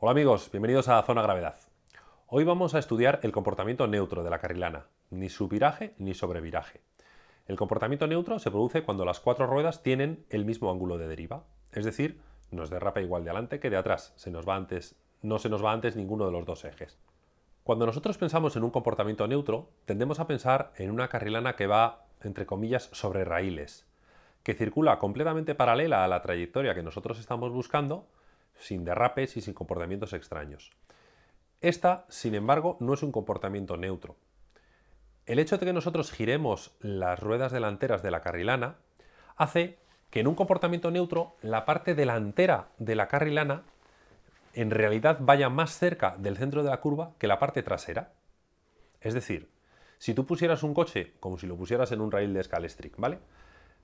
Hola amigos, bienvenidos a Zona Gravedad. Hoy vamos a estudiar el comportamiento neutro de la carrilana, ni subviraje ni sobreviraje. El comportamiento neutro se produce cuando las cuatro ruedas tienen el mismo ángulo de deriva, es decir, nos derrapa igual de adelante que de atrás, se nos va antes, no se nos va antes ninguno de los dos ejes. Cuando nosotros pensamos en un comportamiento neutro, tendemos a pensar en una carrilana que va, entre comillas, sobre raíles, que circula completamente paralela a la trayectoria que nosotros estamos buscando, sin derrapes y sin comportamientos extraños. Esta, sin embargo, no es un comportamiento neutro. El hecho de que nosotros giremos las ruedas delanteras de la carrilana hace que en un comportamiento neutro la parte delantera de la carrilana en realidad vaya más cerca del centro de la curva que la parte trasera. Es decir, si tú pusieras un coche como si lo pusieras en un rail de Scalestrick, ¿vale?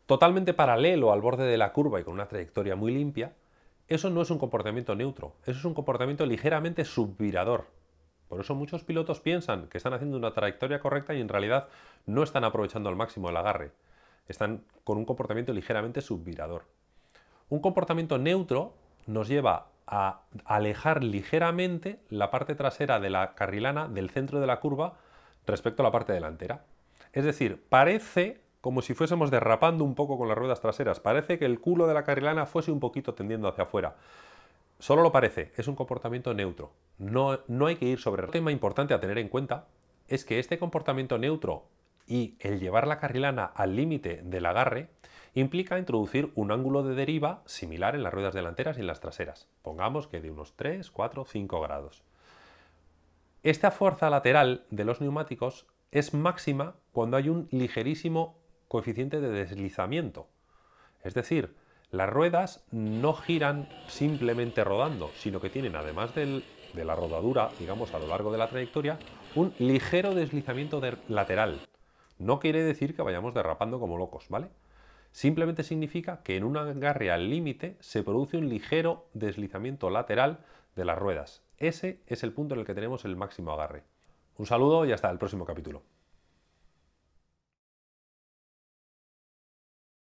Totalmente paralelo al borde de la curva y con una trayectoria muy limpia, eso no es un comportamiento neutro, eso es un comportamiento ligeramente subvirador. Por eso muchos pilotos piensan que están haciendo una trayectoria correcta y en realidad no están aprovechando al máximo el agarre. Están con un comportamiento ligeramente subvirador. Un comportamiento neutro nos lleva a alejar ligeramente la parte trasera de la carrilana del centro de la curva respecto a la parte delantera. Es decir, parece como si fuésemos derrapando un poco con las ruedas traseras. Parece que el culo de la carrilana fuese un poquito tendiendo hacia afuera. Solo lo parece, es un comportamiento neutro. No, no hay que ir sobre... el tema importante a tener en cuenta es que este comportamiento neutro y el llevar la carrilana al límite del agarre implica introducir un ángulo de deriva similar en las ruedas delanteras y en las traseras, pongamos que de unos 3, 4, 5 grados. Esta fuerza lateral de los neumáticos es máxima cuando hay un ligerísimo coeficiente de deslizamiento. Es decir, las ruedas no giran simplemente rodando, sino que tienen, además de la rodadura, digamos, a lo largo de la trayectoria, un ligero deslizamiento lateral. No quiere decir que vayamos derrapando como locos, ¿vale? Simplemente significa que en un agarre al límite se produce un ligero deslizamiento lateral de las ruedas. Ese es el punto en el que tenemos el máximo agarre. Un saludo y hasta el próximo capítulo.